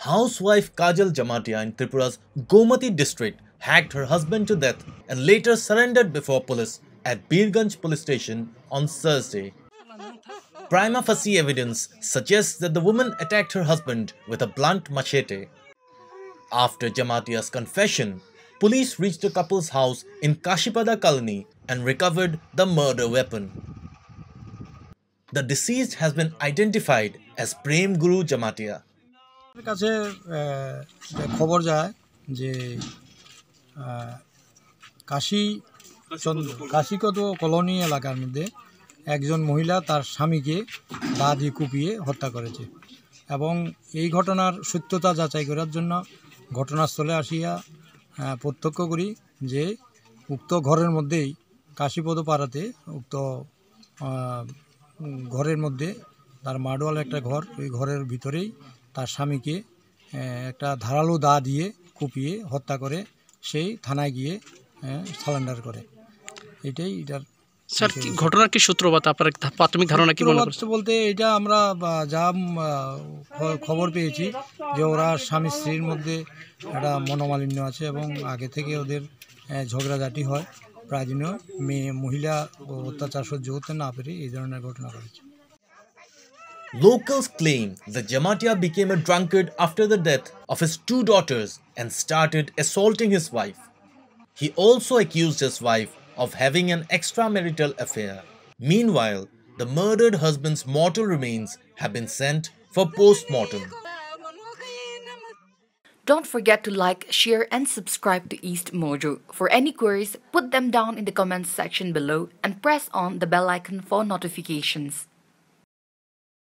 Housewife Kajal Jamatia in Tripura's Gomati district hacked her husband to death and later surrendered before police at Birganj police station on Thursday. Prima facie evidence suggests that the woman attacked her husband with a blunt machete. After Jamatia's confession, police reached the couple's house in Kashipada Kalani and recovered the murder weapon. The deceased has been identified as Prem Guru Jamatia. কাছে খবর যায় যে কাশি কাশিকত colony এলাকার মধ্যে একজন মহিলা তার স্বামীকে দা দিয়ে কুপিয়ে হত্যা করেছে এবং এই ঘটনার সত্যতা যাচাই করার জন্য ঘটনাস্থলে আসিয়া প্রত্যক্ষ করি যে উক্ত ঘরের মধ্যেই কাশীপদ পাড়াতে উক্ত ঘরের মধ্যে তার মাডোয়াল একটা ঘর ওই ঘরের ভিতরেই তার স্বামীকে একটা ধারালো দা দিয়ে কুপিয়ে হত্যা করে সেই থানায় গিয়ে সালেন্ডার করে এটাই এটার স্যার ঘটনার কি সূত্রপাত আপনার প্রাথমিক ধারণা কি বলতে এটা আমরা যা খবর পেয়েছি যে ওরা স্বামী স্ত্রীর মধ্যে একটা মনোমালিন্য আছে এবং আগে থেকে ওদের ঝগড়াঝাটি হয় প্রায় দিনও মেয়ে মহিলা অত্যাচার সহ্য করতে না পেরে এই ধরনের ঘটনা ঘটেছে Locals claim the Jamatia became a drunkard after the death of his two daughters and started assaulting his wife. He also accused his wife of having an extramarital affair. Meanwhile, the murdered husband's mortal remains have been sent for post-mortem. Don't forget to like, share and subscribe to East Mojo. For any queries, put them down in the comments section below and press on the bell icon for notifications.